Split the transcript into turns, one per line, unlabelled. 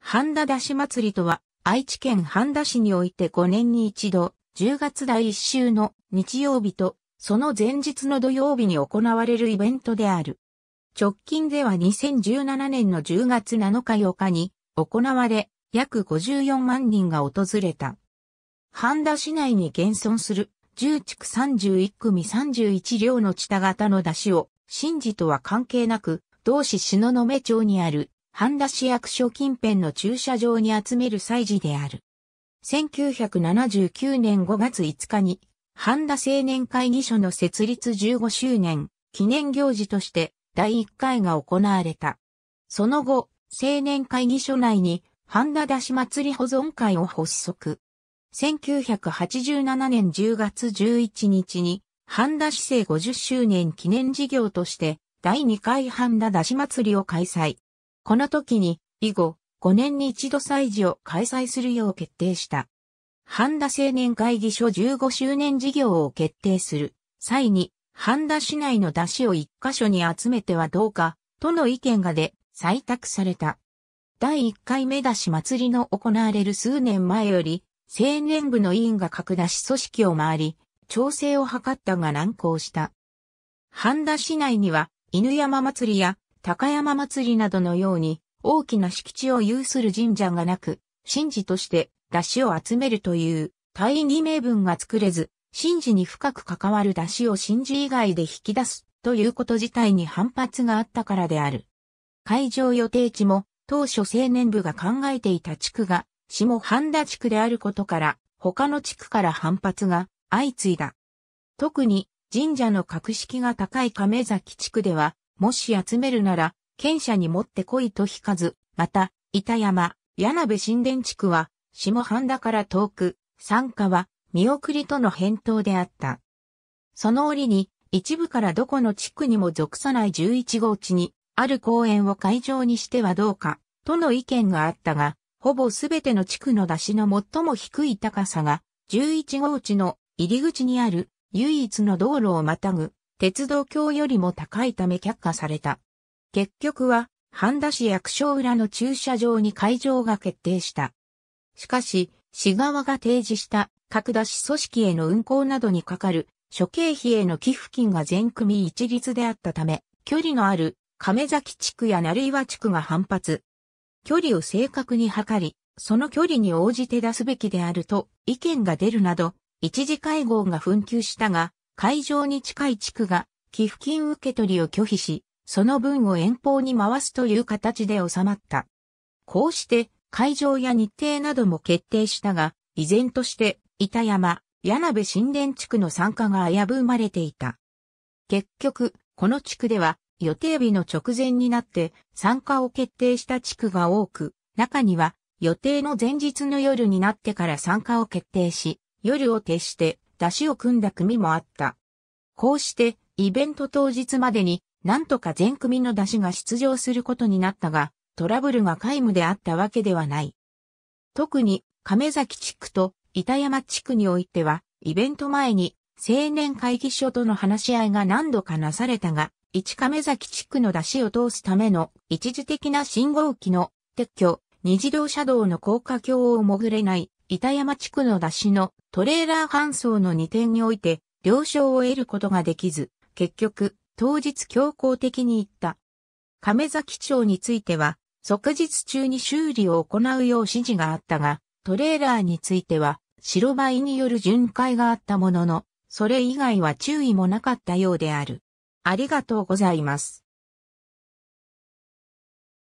半田出し祭りとは、愛知県半田市において5年に一度、10月第1週の日曜日と、その前日の土曜日に行われるイベントである。直近では2017年の10月7日8日に行われ、約54万人が訪れた。半田市内に現存する10地区31組31両の地田型の出汁を、神事とは関係なく、同市の目町にある半田市役所近辺の駐車場に集める祭事である。1979年5月5日に、半田青年会議所の設立15周年記念行事として第1回が行われた。その後、青年会議所内に半田出し祭り保存会を発足。1987年10月11日に、半田市政50周年記念事業として、第2回半田出し祭りを開催。この時に、以後、5年に一度祭事を開催するよう決定した。半田青年会議所15周年事業を決定する際に、半田市内の出汁を一箇所に集めてはどうか、との意見がで採択された。第1回目出し祭りの行われる数年前より、青年部の委員が格出し組織を回り、調整を図ったが難航した。半田市内には、犬山祭りや高山祭りなどのように大きな敷地を有する神社がなく、神事として出汁を集めるという大義名分が作れず、神事に深く関わる出汁を神事以外で引き出すということ自体に反発があったからである。会場予定地も当初青年部が考えていた地区が下半田地区であることから他の地区から反発が相次いだ。特に神社の格式が高い亀崎地区ではもし集めるなら、県者に持ってこいと引かず、また、板山、柳部神殿地区は、下半田から遠く、参加は、見送りとの返答であった。その折に、一部からどこの地区にも属さない11号地に、ある公園を会場にしてはどうか、との意見があったが、ほぼすべての地区の出しの最も低い高さが、11号地の入り口にある唯一の道路をまたぐ鉄道橋よりも高いため却下された。結局は、半田市役所裏の駐車場に会場が決定した。しかし、市側が提示した各出し組織への運行などにかかる諸経費への寄付金が全組一律であったため、距離のある亀崎地区や成岩地区が反発。距離を正確に測り、その距離に応じて出すべきであると意見が出るなど、一時会合が紛糾したが、会場に近い地区が寄付金受け取りを拒否し、その分を遠方に回すという形で収まった。こうして会場や日程なども決定したが、依然として板山、柳部新田地区の参加が危ぶまれていた。結局、この地区では予定日の直前になって参加を決定した地区が多く、中には予定の前日の夜になってから参加を決定し、夜を徹して出汁を組んだ組もあった。こうして、イベント当日までに、なんとか全組の出汁が出場することになったが、トラブルが皆無であったわけではない。特に、亀崎地区と板山地区においては、イベント前に、青年会議所との話し合いが何度かなされたが、一亀崎地区の出汁を通すための一時的な信号機の撤去、二自動車道の高架橋を潜れない板山地区の出しのトレーラー搬送の2点において、了承を得ることができず、結局、当日強行的に行った。亀崎町については、即日中に修理を行うよう指示があったが、トレーラーについては、白バイによる巡回があったものの、それ以外は注意もなかったようである。ありがとうございます。